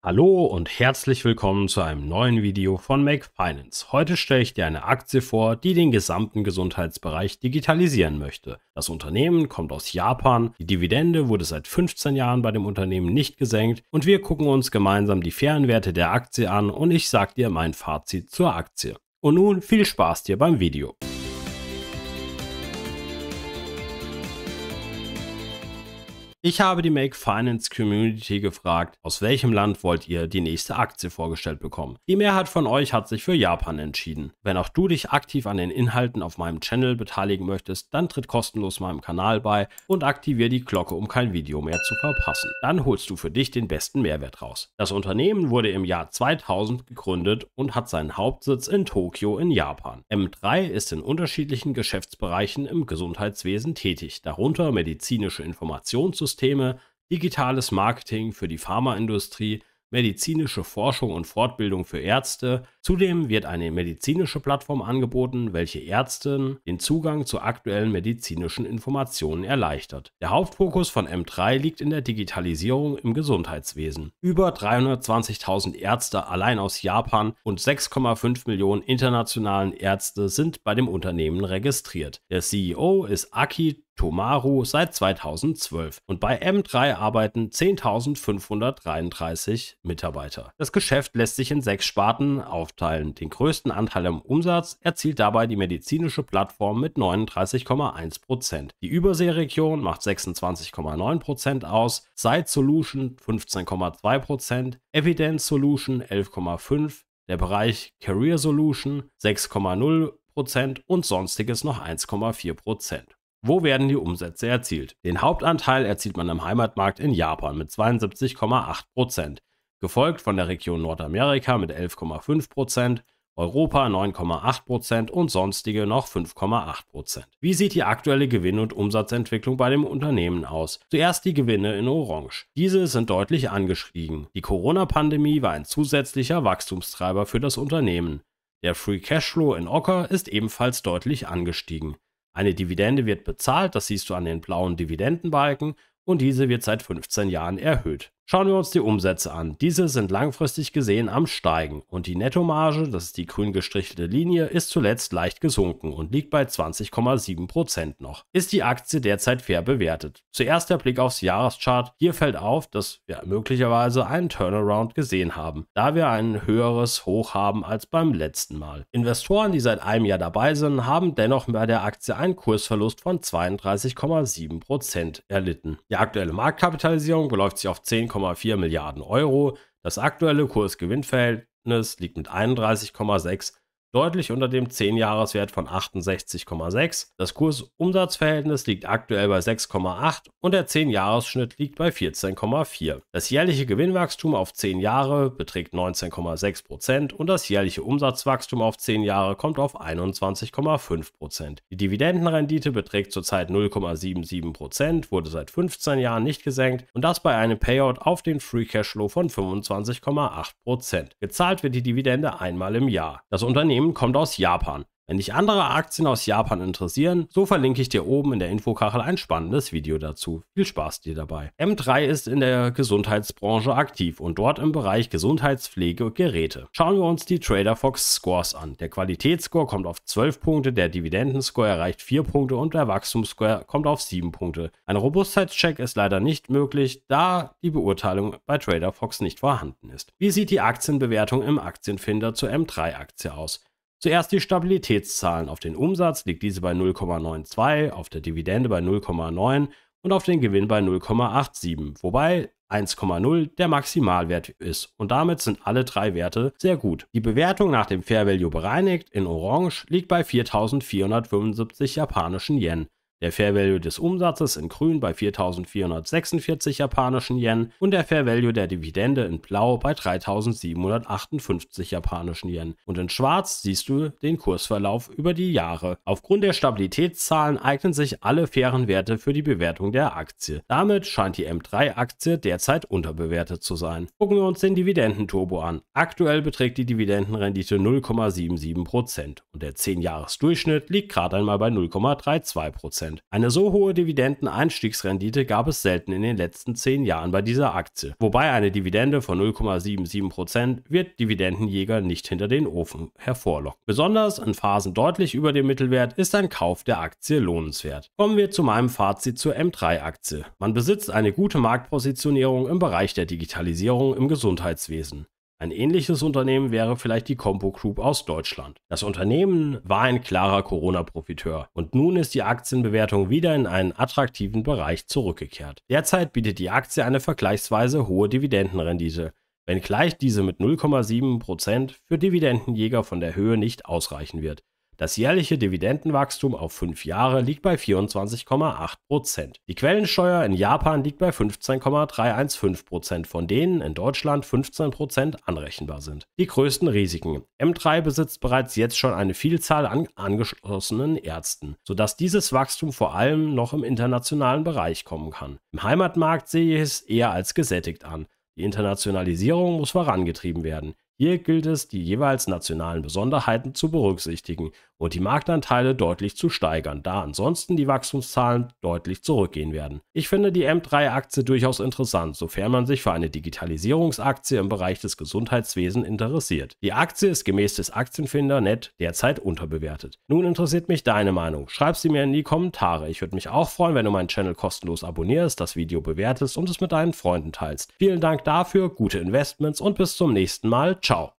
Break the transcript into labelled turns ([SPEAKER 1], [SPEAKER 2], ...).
[SPEAKER 1] Hallo und herzlich willkommen zu einem neuen Video von Make Finance. Heute stelle ich dir eine Aktie vor, die den gesamten Gesundheitsbereich digitalisieren möchte. Das Unternehmen kommt aus Japan, die Dividende wurde seit 15 Jahren bei dem Unternehmen nicht gesenkt und wir gucken uns gemeinsam die fairen Werte der Aktie an und ich sage dir mein Fazit zur Aktie. Und nun viel Spaß dir beim Video. Ich habe die Make Finance Community gefragt, aus welchem Land wollt ihr die nächste Aktie vorgestellt bekommen? Die Mehrheit von euch hat sich für Japan entschieden. Wenn auch du dich aktiv an den Inhalten auf meinem Channel beteiligen möchtest, dann tritt kostenlos meinem Kanal bei und aktiviere die Glocke, um kein Video mehr zu verpassen. Dann holst du für dich den besten Mehrwert raus. Das Unternehmen wurde im Jahr 2000 gegründet und hat seinen Hauptsitz in Tokio in Japan. M3 ist in unterschiedlichen Geschäftsbereichen im Gesundheitswesen tätig, darunter medizinische Informationssysteme Ökosysteme, digitales Marketing für die Pharmaindustrie, medizinische Forschung und Fortbildung für Ärzte. Zudem wird eine medizinische Plattform angeboten, welche Ärzten den Zugang zu aktuellen medizinischen Informationen erleichtert. Der Hauptfokus von M3 liegt in der Digitalisierung im Gesundheitswesen. Über 320.000 Ärzte allein aus Japan und 6,5 Millionen internationalen Ärzte sind bei dem Unternehmen registriert. Der CEO ist Aki Tomaru seit 2012 und bei M3 arbeiten 10.533 Mitarbeiter. Das Geschäft lässt sich in sechs Sparten aufteilen. Den größten Anteil im Umsatz erzielt dabei die medizinische Plattform mit 39,1%. Die Überseeregion macht 26,9% aus, Site Solution 15,2%, Evidence Solution 11,5%, der Bereich Career Solution 6,0% und sonstiges noch 1,4%. Wo werden die Umsätze erzielt? Den Hauptanteil erzielt man im Heimatmarkt in Japan mit 72,8 gefolgt von der Region Nordamerika mit 11,5 Europa 9,8 und sonstige noch 5,8 Wie sieht die aktuelle Gewinn- und Umsatzentwicklung bei dem Unternehmen aus? Zuerst die Gewinne in Orange. Diese sind deutlich angestiegen. Die Corona-Pandemie war ein zusätzlicher Wachstumstreiber für das Unternehmen. Der Free Cashflow in Ocker ist ebenfalls deutlich angestiegen. Eine Dividende wird bezahlt, das siehst du an den blauen Dividendenbalken, und diese wird seit 15 Jahren erhöht. Schauen wir uns die Umsätze an. Diese sind langfristig gesehen am Steigen und die Nettomarge, das ist die grün gestrichelte Linie, ist zuletzt leicht gesunken und liegt bei 20,7% noch. Ist die Aktie derzeit fair bewertet? Zuerst der Blick aufs Jahreschart. Hier fällt auf, dass wir möglicherweise einen Turnaround gesehen haben, da wir ein höheres Hoch haben als beim letzten Mal. Investoren, die seit einem Jahr dabei sind, haben dennoch bei der Aktie einen Kursverlust von 32,7% erlitten. Die aktuelle Marktkapitalisierung beläuft sich auf 10, 2,4 Milliarden Euro. Das aktuelle Kursgewinnverhältnis liegt mit 31,6 deutlich unter dem 10 jahreswert von 68,6. Das Kursumsatzverhältnis liegt aktuell bei 6,8 und der 10-Jahres-Schnitt liegt bei 14,4. Das jährliche Gewinnwachstum auf 10 Jahre beträgt 19,6% und das jährliche Umsatzwachstum auf 10 Jahre kommt auf 21,5%. Die Dividendenrendite beträgt zurzeit 0,77%, wurde seit 15 Jahren nicht gesenkt und das bei einem Payout auf den Free Cashflow von 25,8%. Gezahlt wird die Dividende einmal im Jahr. Das Unternehmen Unternehmen kommt aus Japan. Wenn dich andere Aktien aus Japan interessieren, so verlinke ich dir oben in der Infokachel ein spannendes Video dazu. Viel Spaß dir dabei. M3 ist in der Gesundheitsbranche aktiv und dort im Bereich Gesundheitspflege und Geräte. Schauen wir uns die TraderFox Scores an. Der Qualitätsscore kommt auf 12 Punkte, der Dividendenscore erreicht 4 Punkte und der Wachstumsscore kommt auf 7 Punkte. Ein Robustheitscheck ist leider nicht möglich, da die Beurteilung bei TraderFox nicht vorhanden ist. Wie sieht die Aktienbewertung im Aktienfinder zur M3-Aktie aus? Zuerst die Stabilitätszahlen. Auf den Umsatz liegt diese bei 0,92, auf der Dividende bei 0,9 und auf den Gewinn bei 0,87, wobei 1,0 der Maximalwert ist und damit sind alle drei Werte sehr gut. Die Bewertung nach dem Fair Value bereinigt in Orange liegt bei 4.475 japanischen Yen der Fair Value des Umsatzes in grün bei 4.446 japanischen Yen und der Fair Value der Dividende in blau bei 3.758 japanischen Yen. Und in schwarz siehst du den Kursverlauf über die Jahre. Aufgrund der Stabilitätszahlen eignen sich alle fairen Werte für die Bewertung der Aktie. Damit scheint die M3-Aktie derzeit unterbewertet zu sein. Gucken wir uns den Dividendenturbo an. Aktuell beträgt die Dividendenrendite 0,77% und der 10-Jahres-Durchschnitt liegt gerade einmal bei 0,32%. Prozent. Eine so hohe Dividendeneinstiegsrendite gab es selten in den letzten zehn Jahren bei dieser Aktie. Wobei eine Dividende von 0,77% Prozent wird Dividendenjäger nicht hinter den Ofen hervorlocken. Besonders in Phasen deutlich über dem Mittelwert ist ein Kauf der Aktie lohnenswert. Kommen wir zu meinem Fazit zur M3-Aktie. Man besitzt eine gute Marktpositionierung im Bereich der Digitalisierung im Gesundheitswesen. Ein ähnliches Unternehmen wäre vielleicht die Compo Group aus Deutschland. Das Unternehmen war ein klarer Corona-Profiteur und nun ist die Aktienbewertung wieder in einen attraktiven Bereich zurückgekehrt. Derzeit bietet die Aktie eine vergleichsweise hohe Dividendenrendite, wenngleich diese mit 0,7% für Dividendenjäger von der Höhe nicht ausreichen wird. Das jährliche Dividendenwachstum auf fünf Jahre liegt bei 24,8 Die Quellensteuer in Japan liegt bei 15,315 von denen in Deutschland 15 anrechenbar sind. Die größten Risiken. M3 besitzt bereits jetzt schon eine Vielzahl an angeschlossenen Ärzten, sodass dieses Wachstum vor allem noch im internationalen Bereich kommen kann. Im Heimatmarkt sehe ich es eher als gesättigt an. Die Internationalisierung muss vorangetrieben werden. Hier gilt es, die jeweils nationalen Besonderheiten zu berücksichtigen und die Marktanteile deutlich zu steigern, da ansonsten die Wachstumszahlen deutlich zurückgehen werden. Ich finde die M3-Aktie durchaus interessant, sofern man sich für eine Digitalisierungsaktie im Bereich des Gesundheitswesens interessiert. Die Aktie ist gemäß des Aktienfinder.net derzeit unterbewertet. Nun interessiert mich deine Meinung. Schreib sie mir in die Kommentare. Ich würde mich auch freuen, wenn du meinen Channel kostenlos abonnierst, das Video bewertest und es mit deinen Freunden teilst. Vielen Dank dafür, gute Investments und bis zum nächsten Mal. Ciao.